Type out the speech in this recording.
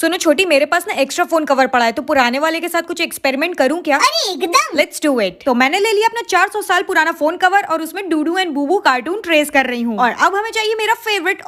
सुनो छोटी मेरे पास ना एक्स्ट्रा फोन कवर पड़ा है तो पुराने वाले के साथ कुछ एक्सपेरिमेंट करूं क्या अरे एकदम लेट्स डू इट तो मैंने ले लिया अपना 400 साल पुराना फोन कवर और उसमें Dudu and Bubu cartoon trace कर रही हूँ और अब हमें चाहिए मेरा फेवरेट